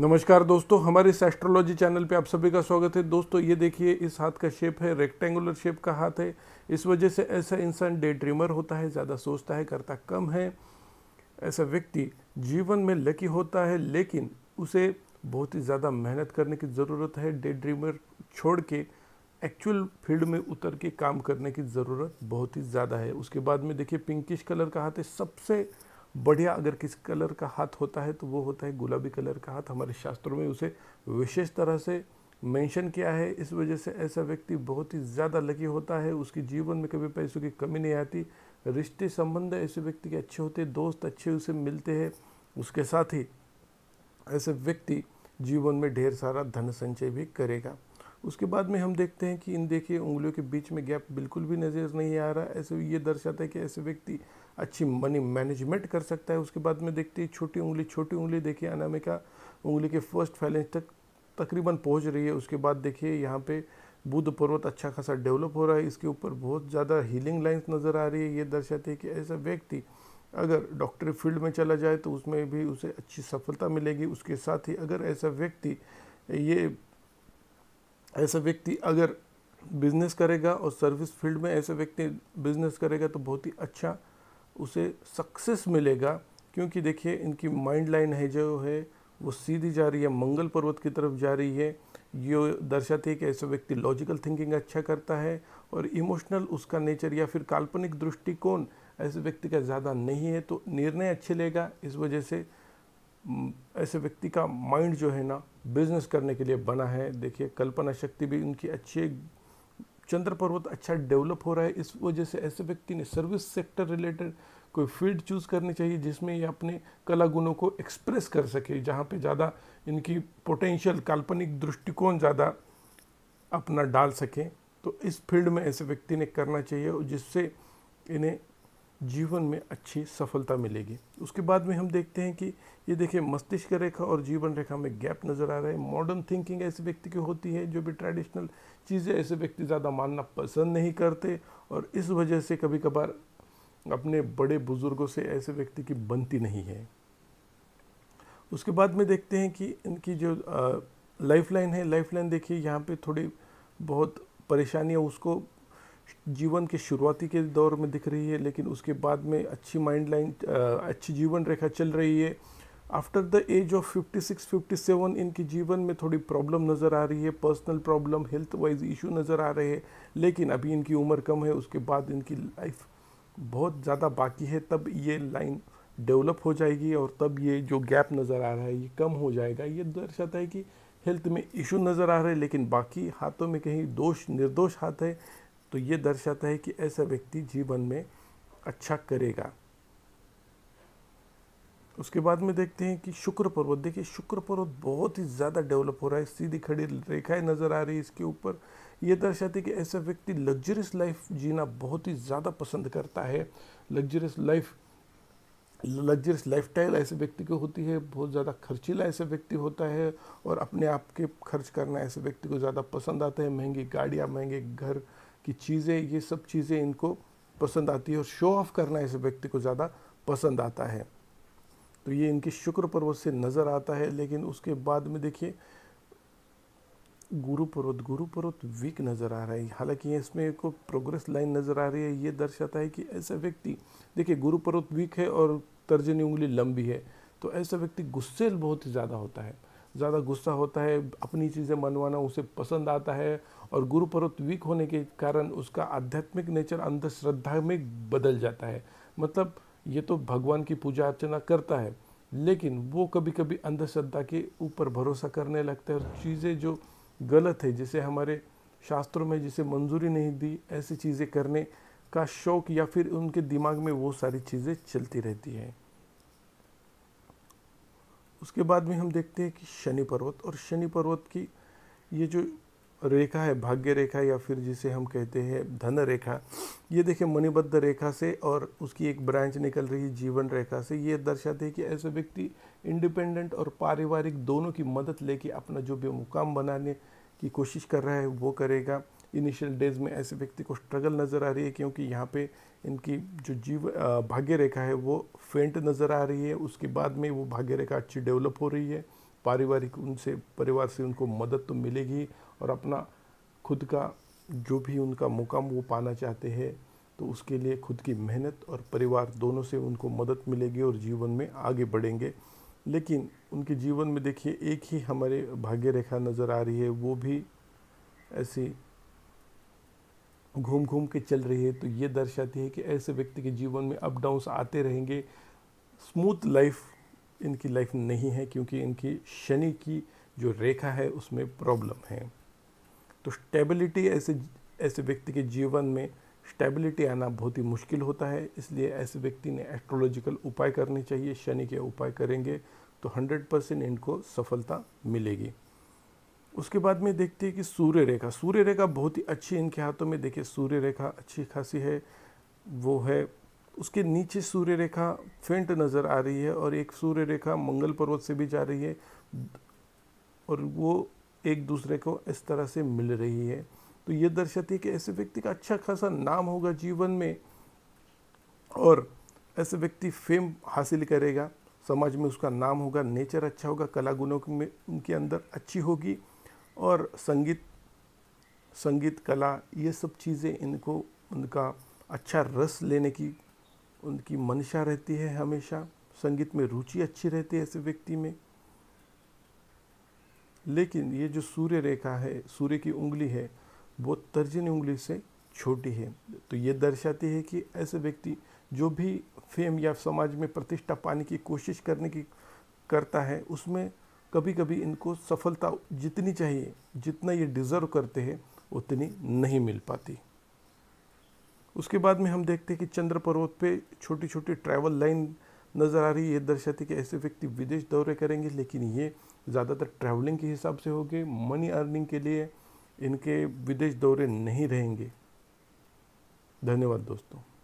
नमस्कार दोस्तों हमारे इस एस्ट्रोलॉजी चैनल पे आप सभी का स्वागत है दोस्तों ये देखिए इस हाथ का शेप है रेक्टेंगुलर शेप का हाथ है इस वजह से ऐसा इंसान डे ड्रीमर होता है ज़्यादा सोचता है करता कम है ऐसा व्यक्ति जीवन में लकी होता है लेकिन उसे बहुत ही ज़्यादा मेहनत करने की ज़रूरत है डे ड्रीमर छोड़ के एक्चुअल फील्ड में उतर के काम करने की ज़रूरत बहुत ही ज़्यादा है उसके बाद में देखिए पिंकिश कलर का हाथ है सबसे बढ़िया अगर किस कलर का हाथ होता है तो वो होता है गुलाबी कलर का हाथ हमारे शास्त्रों में उसे विशेष तरह से मेंशन किया है इस वजह से ऐसा व्यक्ति बहुत ही ज़्यादा लकी होता है उसके जीवन में कभी पैसों की कमी नहीं आती रिश्ते संबंध ऐसे व्यक्ति के अच्छे होते दोस्त अच्छे उसे मिलते हैं उसके साथ ही ऐसे व्यक्ति जीवन में ढेर सारा धन संचय भी करेगा उसके बाद में हम देखते हैं कि इन देखिए उंगलियों के बीच में गैप बिल्कुल भी नज़र नहीं आ रहा ऐसे ये दर्शाता है कि ऐसे व्यक्ति अच्छी मनी मैनेजमेंट कर सकता है उसके बाद में देखते हैं छोटी उंगली छोटी उंगली देखिए अनामिका उंगली के फर्स्ट फैलेंस तक तकरीबन पहुंच रही है उसके बाद देखिए यहाँ पे बुद्ध पर्वत अच्छा खासा डेवलप हो रहा है इसके ऊपर बहुत ज़्यादा हीलिंग लाइन्स नज़र आ रही है ये दर्शाती है कि ऐसा व्यक्ति अगर डॉक्टरी फील्ड में चला जाए तो उसमें भी उसे अच्छी सफलता मिलेगी उसके साथ ही अगर ऐसा व्यक्ति ये ऐसा व्यक्ति अगर बिजनेस करेगा और सर्विस फील्ड में ऐसे व्यक्ति बिजनेस करेगा तो बहुत ही अच्छा उसे सक्सेस मिलेगा क्योंकि देखिए इनकी माइंड लाइन है जो है वो सीधी जा रही है मंगल पर्वत की तरफ जा रही है ये दर्शाती है कि ऐसा व्यक्ति लॉजिकल थिंकिंग अच्छा करता है और इमोशनल उसका नेचर या फिर काल्पनिक दृष्टिकोण ऐसे व्यक्ति का ज़्यादा नहीं है तो निर्णय अच्छे लेगा इस वजह से हम्म, ऐसे व्यक्ति का माइंड जो है ना बिजनेस करने के लिए बना है देखिए कल्पना शक्ति भी उनकी अच्छी है चंद्र पर्वत अच्छा डेवलप हो रहा है इस वजह से ऐसे व्यक्ति ने सर्विस सेक्टर रिलेटेड कोई फील्ड चूज़ करनी चाहिए जिसमें ये अपने कला गुणों को एक्सप्रेस कर सके जहाँ पे ज़्यादा इनकी पोटेंशियल काल्पनिक दृष्टिकोण ज़्यादा अपना डाल सकें तो इस फील्ड में ऐसे व्यक्ति ने करना चाहिए जिससे इन्हें जीवन में अच्छी सफलता मिलेगी उसके बाद में हम देखते हैं कि ये देखिए मस्तिष्क रेखा और जीवन रेखा में गैप नज़र आ रहा है मॉडर्न थिंकिंग ऐसे व्यक्ति की होती है जो भी ट्रेडिशनल चीज़ें ऐसे व्यक्ति ज़्यादा मानना पसंद नहीं करते और इस वजह से कभी कभार अपने बड़े बुज़ुर्गों से ऐसे व्यक्ति की बनती नहीं है उसके बाद में देखते हैं कि इनकी जो लाइफ लाइन है लाइफ लाइन देखिए यहाँ पर थोड़ी बहुत परेशानियाँ उसको जीवन के शुरुआती के दौर में दिख रही है लेकिन उसके बाद में अच्छी माइंड लाइन अच्छी जीवन रेखा चल रही है आफ्टर द एज ऑफ 56, 57 इनकी जीवन में थोड़ी प्रॉब्लम नज़र आ रही है personal problem health wise issue नज़र आ रहे हैं लेकिन अभी इनकी उम्र कम है उसके बाद इनकी लाइफ बहुत ज़्यादा बाकी है तब ये लाइन डेवलप हो जाएगी और तब ये जो गैप नज़र आ रहा है ये कम हो जाएगा ये दर्शाता है कि हेल्थ में इशू नज़र आ रहे हैं लेकिन बाकी हाथों में कहीं दोष निर्दोष हाथ है तो ये दर्शाता है कि ऐसा व्यक्ति जीवन में अच्छा करेगा उसके बाद में देखते हैं कि शुक्र पर्वत देखिए शुक्र पर्वत बहुत ही ज़्यादा डेवलप हो रहा है सीधी खड़ी रेखाएं नज़र आ रही है इसके ऊपर ये दर्शाती है कि ऐसा व्यक्ति लग्जरियस लाइफ जीना बहुत ही ज़्यादा पसंद करता है luxurious life luxurious lifestyle ऐसे व्यक्ति को होती है बहुत ज़्यादा खर्चीला ऐसे व्यक्ति होता है और अपने आप के खर्च करना ऐसे व्यक्ति को ज़्यादा पसंद आता है महंगी गाड़ियाँ महंगे घर कि चीज़ें ये सब चीज़ें इनको पसंद आती है और शो ऑफ करना इस व्यक्ति को ज़्यादा पसंद आता है तो ये इनके शुक्र पर्वत से नज़र आता है लेकिन उसके बाद में देखिए गुरु पर्वत गुरु पर्वत वीक नज़र आ रहा है हालांकि इसमें को प्रोग्रेस लाइन नज़र आ रही है ये दर्शाता है कि ऐसा व्यक्ति देखिए गुरु पर्वत वीक है और तर्जनी उंगली लंबी है तो ऐसा व्यक्ति गुस्सेल बहुत ही ज़्यादा होता है ज़्यादा गुस्सा होता है अपनी चीज़ें मनवाना उसे पसंद आता है और गुरु पर्वत वीक होने के कारण उसका आध्यात्मिक नेचर अंधश्रद्धा में बदल जाता है मतलब ये तो भगवान की पूजा अर्चना करता है लेकिन वो कभी कभी अंधश्रद्धा के ऊपर भरोसा करने लगता है और चीज़ें जो गलत है जिसे हमारे शास्त्रों में जिसे मंजूरी नहीं दी ऐसी चीज़ें करने का शौक या फिर उनके दिमाग में वो सारी चीज़ें चलती रहती हैं उसके बाद में हम देखते हैं कि शनि पर्वत और शनि पर्वत की ये जो रेखा है भाग्य रेखा या फिर जिसे हम कहते हैं धन रेखा ये देखें मणिबद्ध रेखा से और उसकी एक ब्रांच निकल रही जीवन रेखा से ये दर्शाते हैं कि ऐसे व्यक्ति इंडिपेंडेंट और पारिवारिक दोनों की मदद लेके अपना जो भी मुकाम बनाने की कोशिश कर रहा है वो करेगा इनिशियल डेज में ऐसे व्यक्ति को स्ट्रगल नज़र आ रही है क्योंकि यहाँ पे इनकी जो जीव भाग्य रेखा है वो फेंट नज़र आ रही है उसके बाद में वो भाग्य रेखा अच्छी डेवलप हो रही है पारिवारिक उनसे परिवार से उनको मदद तो मिलेगी और अपना खुद का जो भी उनका मुकाम वो पाना चाहते हैं तो उसके लिए खुद की मेहनत और परिवार दोनों से उनको मदद मिलेगी और जीवन में आगे बढ़ेंगे लेकिन उनके जीवन में देखिए एक ही हमारे भाग्य रेखा नज़र आ रही है वो भी ऐसी घूम घूम के चल रही है तो ये दर्शाती है कि ऐसे व्यक्ति के जीवन में अप डाउन्स आते रहेंगे स्मूथ लाइफ इनकी लाइफ नहीं है क्योंकि इनकी शनि की जो रेखा है उसमें प्रॉब्लम है तो स्टेबिलिटी ऐसे ऐसे व्यक्ति के जीवन में स्टेबिलिटी आना बहुत ही मुश्किल होता है इसलिए ऐसे व्यक्ति ने एस्ट्रोलॉजिकल उपाय करने चाहिए शनि के उपाय करेंगे तो हंड्रेड परसेंट इनको सफलता मिलेगी उसके बाद में देखते हैं कि सूर्य रेखा सूर्य रेखा बहुत ही अच्छी इनके हाथों में देखिए सूर्य रेखा अच्छी खासी है वो है उसके नीचे सूर्य रेखा फेंट नज़र आ रही है और एक सूर्य रेखा मंगल पर्वत से भी जा रही है और वो एक दूसरे को इस तरह से मिल रही है तो ये दर्शाती है कि ऐसे व्यक्ति का अच्छा खासा नाम होगा जीवन में और ऐसे व्यक्ति फेम हासिल करेगा समाज में उसका नाम होगा नेचर अच्छा होगा कला गुणों में उनके अंदर अच्छी होगी और संगीत संगीत कला ये सब चीज़ें इनको उनका अच्छा रस लेने की उनकी मंशा रहती है हमेशा संगीत में रुचि अच्छी रहती है ऐसे व्यक्ति में लेकिन ये जो सूर्य रेखा है सूर्य की उंगली है वो तर्जनी उंगली से छोटी है तो ये दर्शाती है कि ऐसे व्यक्ति जो भी फेम या समाज में प्रतिष्ठा पाने की कोशिश करने की करता है उसमें कभी कभी इनको सफलता जितनी चाहिए जितना ये डिज़र्व करते हैं उतनी नहीं मिल पाती उसके बाद में हम देखते हैं कि चंद्र पर्वत पे छोटी छोटी ट्रैवल लाइन नज़र आ रही है ये दर्शाती कि ऐसे व्यक्ति विदेश दौरे करेंगे लेकिन ये ज़्यादातर ट्रैवलिंग के हिसाब से होंगे मनी अर्निंग के लिए इनके विदेश दौरे नहीं रहेंगे धन्यवाद दोस्तों